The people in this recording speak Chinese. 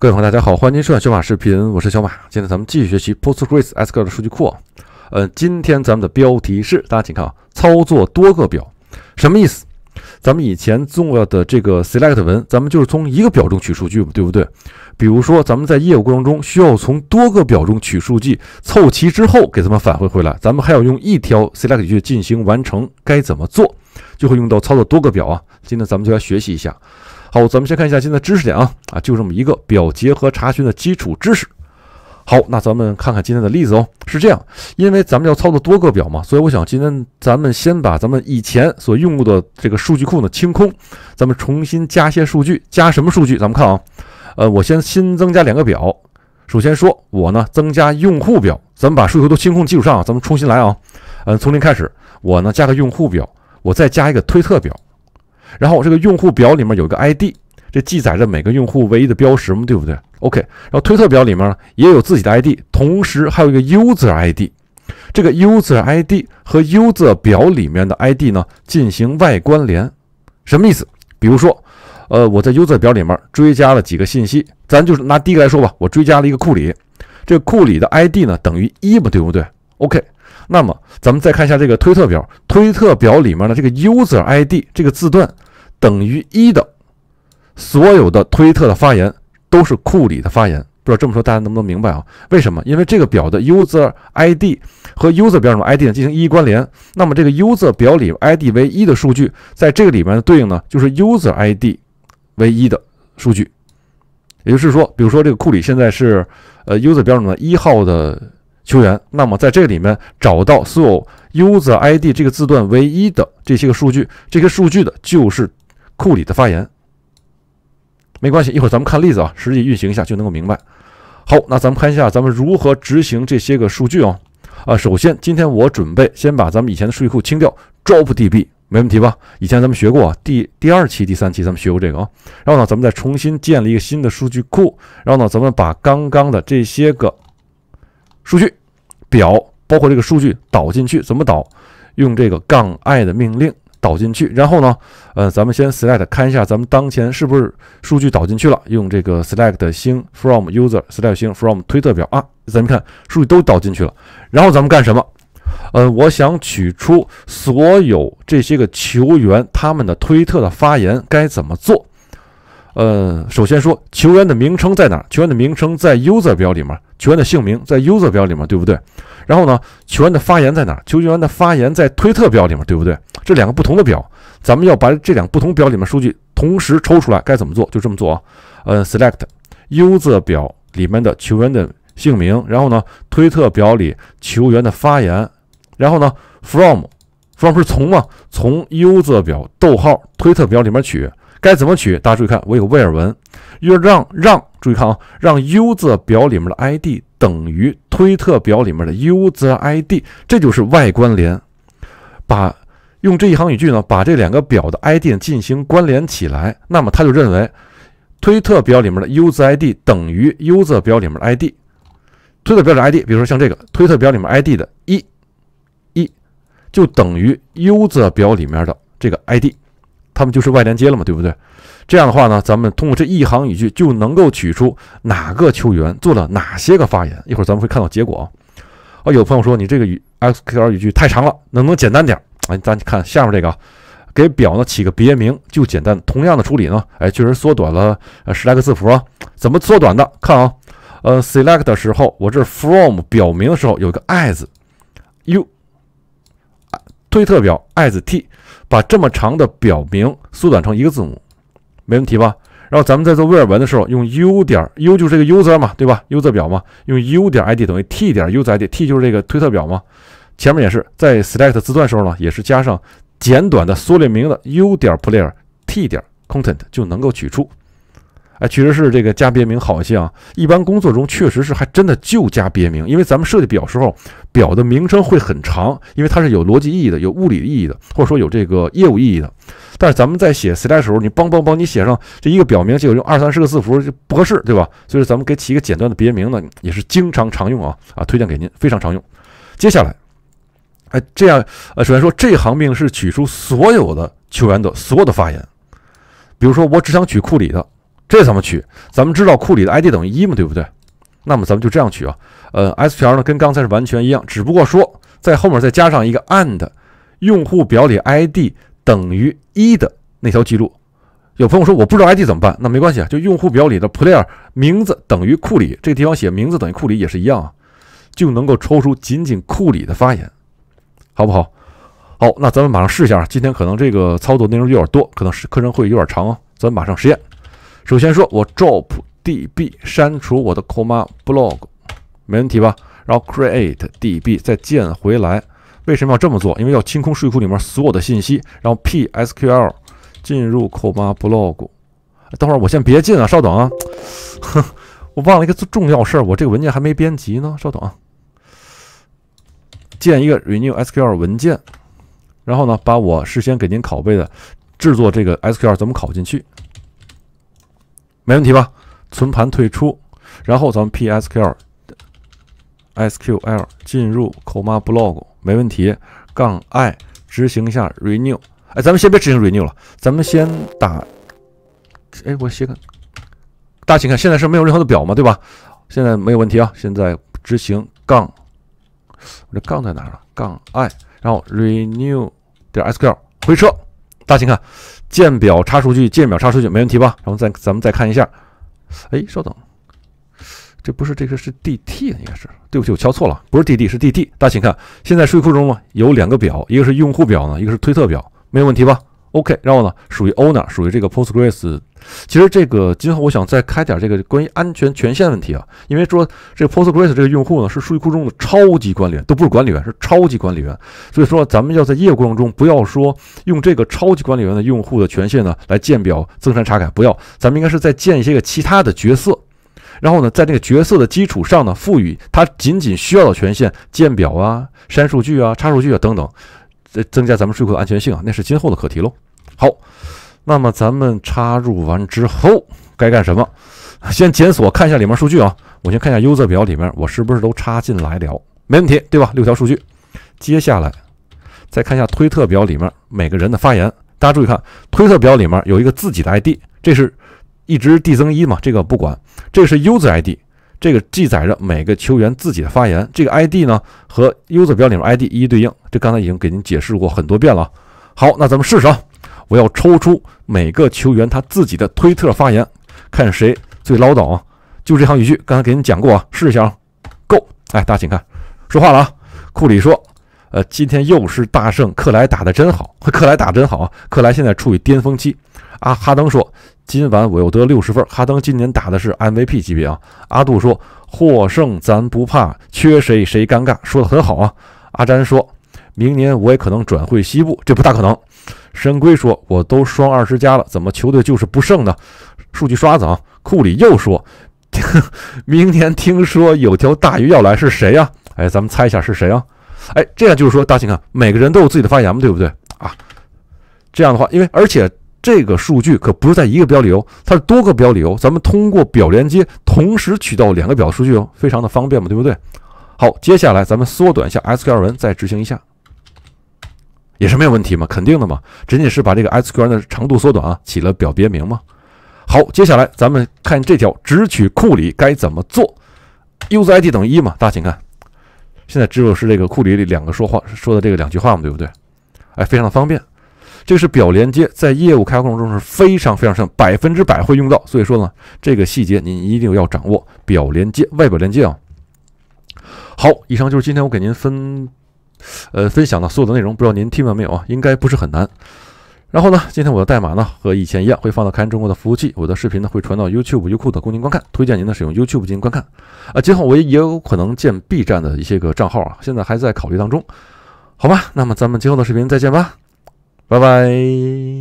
各位朋友，大家好，欢迎收看小马视频，我是小马。今天咱们继续学习 PostgreSQL s 的数据库。嗯，今天咱们的标题是，大家请看啊，操作多个表，什么意思？咱们以前做的这个 SELECT 文，咱们就是从一个表中取数据嘛，对不对？比如说，咱们在业务过程中需要从多个表中取数据，凑齐之后给他们返回回来，咱们还要用一条 SELECT 语句进行完成，该怎么做？就会用到操作多个表啊。今天咱们就来学习一下。好，咱们先看一下今天的知识点啊啊，就这么一个表结合查询的基础知识。好，那咱们看看今天的例子哦。是这样，因为咱们要操作多个表嘛，所以我想今天咱们先把咱们以前所用过的这个数据库呢清空，咱们重新加些数据。加什么数据？咱们看啊。呃，我先新增加两个表。首先说，我呢增加用户表，咱们把数据库都清空基础上，咱们重新来啊。嗯，从零开始，我呢加个用户表，我再加一个推测表。然后这个用户表里面有个 ID，这记载着每个用户唯一的标识嘛，对不对？OK，然后推特表里面呢也有自己的 ID，同时还有一个 user ID，这个 user ID 和 user 表里面的 ID 呢进行外关联，什么意思？比如说，呃，我在 user 表里面追加了几个信息，咱就是拿第一个来说吧，我追加了一个库里，这库里的 ID 呢等于一嘛，对不对？OK。那么，咱们再看一下这个推特表，推特表里面的这个 user ID 这个字段等于一的所有的推特的发言都是库里的发言。不知道这么说大家能不能明白啊？为什么？因为这个表的 user ID 和 user 表里面 ID 进行一关联，那么这个 user 表里 ID 为一的数据，在这个里面的对应呢，就是 user ID 为一的数据。也就是说，比如说这个库里现在是呃 user 表里面一号的。球员，那么在这里面找到所有 user_id 这个字段唯一的这些个数据，这些数据的就是库里的发言。没关系，一会儿咱们看例子啊，实际运行一下就能够明白。好，那咱们看一下咱们如何执行这些个数据哦。啊，首先今天我准备先把咱们以前的数据库清掉，drop db，没问题吧？以前咱们学过啊，第第二期、第三期咱们学过这个啊。然后呢，咱们再重新建立一个新的数据库，然后呢，咱们把刚刚的这些个数据。表包括这个数据导进去怎么导？用这个杠 i 的命令导进去。然后呢，呃，咱们先 select 看一下咱们当前是不是数据导进去了。用这个 select 星 from user select 星 from 推特表啊。咱们看数据都导进去了。然后咱们干什么？呃，我想取出所有这些个球员他们的推特的发言该怎么做？呃，首先说球员的名称在哪儿？球员的名称在 user 表里面，球员的姓名在 user 表里面，对不对？然后呢，球员的发言在哪儿？球员的发言在推特表里面，对不对？这两个不同的表，咱们要把这两个不同表里面数据同时抽出来，该怎么做？就这么做啊。嗯，select user 表里面的球员的姓名，然后呢，推特表里球员的发言，然后呢，from from 是从吗？从 user 表逗号推特表里面取。该怎么取？大家注意看，我有威尔文，用让让，注意看啊，让 u s e r 表里面的 id 等于推特表里面的 u s e r id，这就是外关联。把用这一行语句呢，把这两个表的 id 进行关联起来，那么他就认为推特表里面的 u s e r id 等于 u s e r 表里面的 id，推特表的 id，比如说像这个推特表里面 id 的一一就等于 u s e r 表里面的这个 id。他们就是外连接了嘛，对不对？这样的话呢，咱们通过这一行语句就能够取出哪个球员做了哪些个发言。一会儿咱们会看到结果。啊，啊，有朋友说你这个语 XQL 语句太长了，能不能简单点？哎，咱看下面这个，给表呢起个别名就简单。同样的处理呢，哎，确实缩短了十来个字符啊。怎么缩短的？看啊，呃，select 的时候，我这 from 表明的时候有一个 as，y o u 推特表 as t，把这么长的表名缩短成一个字母，没问题吧？然后咱们在做威尔文的时候，用 u 点 u 就是这个 user 嘛，对吧？e r 表嘛，用 u 点 id 等于 t 点 user id，t 就是这个推特表嘛。前面也是在 select 字段时候呢，也是加上简短的缩略名的 u 点 player t 点 content 就能够取出。哎，确实是这个加别名好一些啊。一般工作中确实是还真的就加别名，因为咱们设计表时候，表的名称会很长，因为它是有逻辑意义的、有物理意义的，或者说有这个业务意义的。但是咱们在写 style 时候，你帮帮帮你写上这一个表名，结果用二三十个字符就不合适，对吧？所以咱们给起一个简短的别名呢，也是经常常用啊啊，推荐给您，非常常用。接下来，哎，这样呃，首先说这行命令是取出所有的球员的所有的发言，比如说我只想取库里的。这怎么取？咱们知道库里的 ID 等于一嘛，对不对？那么咱们就这样取啊。呃，S r 呢跟刚才是完全一样，只不过说在后面再加上一个 and，用户表里 ID 等于一的那条记录。有朋友说我不知道 ID 怎么办？那没关系啊，就用户表里的 player 名字等于库里，这个地方写名字等于库里也是一样，啊，就能够抽出仅仅库里的发言，好不好？好，那咱们马上试一下啊。今天可能这个操作内容有点多，可能是课程会有点长啊，咱马上实验。首先说，我 drop db 删除我的 Comma Blog，没问题吧？然后 create db 再建回来。为什么要这么做？因为要清空数据库里面所有的信息。然后 psql 进入 Comma Blog。等会儿我先别进啊，稍等啊。哼，我忘了一个重要事儿，我这个文件还没编辑呢。稍等啊，建一个 renew sql 文件，然后呢，把我事先给您拷贝的制作这个 sql 怎么拷进去？没问题吧？存盘退出，然后咱们 p s q l s q l 进入 com a blog 没问题，杠 i 执行一下 renew。哎，咱们先别执行 renew 了，咱们先打。哎，我写个，大家请看，现在是没有任何的表嘛，对吧？现在没有问题啊。现在执行杠，我这杠在哪儿杠 i，然后 renew 点 s q l 回车，大家请看。建表插数据，建表插数据没问题吧？然后再咱们再看一下，哎，稍等，这不是这个是 D T 应该是，对不起，我敲错了，不是 D D 是 D D，大家请看，现在数据库中呢有两个表，一个是用户表呢，一个是推特表，没有问题吧？OK，然后呢，属于 owner，属于这个 p o s t g r e s 其实这个今后我想再开点这个关于安全权限问题啊，因为说这个 p o s t g r e s 这个用户呢是数据库中的超级管理员，都不是管理员，是超级管理员。所以说咱们要在业务过程中，不要说用这个超级管理员的用户的权限呢来建表、增删查改，不要，咱们应该是在建一些个其他的角色，然后呢，在这个角色的基础上呢，赋予他仅仅需要的权限，建表啊、删数据啊、查数据啊等等。再增加咱们数据库的安全性啊，那是今后的课题喽。好，那么咱们插入完之后该干什么？先检索看一下里面数据啊。我先看一下 U 字表里面我是不是都插进来了，没问题对吧？六条数据。接下来再看一下推特表里面每个人的发言，大家注意看，推特表里面有一个自己的 ID，这是一直递增一嘛？这个不管，这是 U 字 ID。这个记载着每个球员自己的发言，这个 ID 呢和 U 字表里面 ID 一一对应，这刚才已经给您解释过很多遍了好，那咱们试试，啊！我要抽出每个球员他自己的推特发言，看谁最唠叨啊。就这行语句，刚才给您讲过啊，试一下啊。Go，哎，大家请看，说话了啊。库里说，呃，今天又是大胜，克莱打的真好，克莱打真好，啊！克莱现在处于巅峰期啊。哈登说。今晚我又得六十分，哈登今年打的是 MVP 级别啊！阿杜说：“获胜咱不怕，缺谁谁尴尬。”说的很好啊！阿詹说：“明年我也可能转会西部，这不大可能。”深龟说：“我都双二十加了，怎么球队就是不胜呢？”数据刷子啊！库里又说：“明年听说有条大鱼要来，是谁呀？”哎，咱们猜一下是谁啊？哎，这样就是说，大家请看，每个人都有自己的发言嘛，对不对啊？这样的话，因为而且。这个数据可不是在一个表里哦，它是多个表里哦。咱们通过表连接同时取到两个表数据哦，非常的方便嘛，对不对？好，接下来咱们缩短一下 SQL 文，再执行一下，也是没有问题嘛，肯定的嘛，仅仅是把这个 SQL 的长度缩短啊，起了表别名嘛。好，接下来咱们看这条只取库里该怎么做，U_ID 等于一嘛，大家请看，现在只有是这个库里里两个说话说的这个两句话嘛，对不对？哎，非常的方便。这是表连接，在业务开发过程中是非常非常深，百分之百会用到。所以说呢，这个细节您一定要掌握表连接，外表连接啊。好，以上就是今天我给您分，呃分享的所有的内容。不知道您听完没有啊？应该不是很难。然后呢，今天我的代码呢和以前一样会放到开源中国的服务器，我的视频呢会传到 YouTube、优酷的，供您观看。推荐您呢使用 YouTube 进行观看啊。今后我也有可能建 B 站的一些个账号啊，现在还在考虑当中。好吧，那么咱们今后的视频再见吧。拜拜。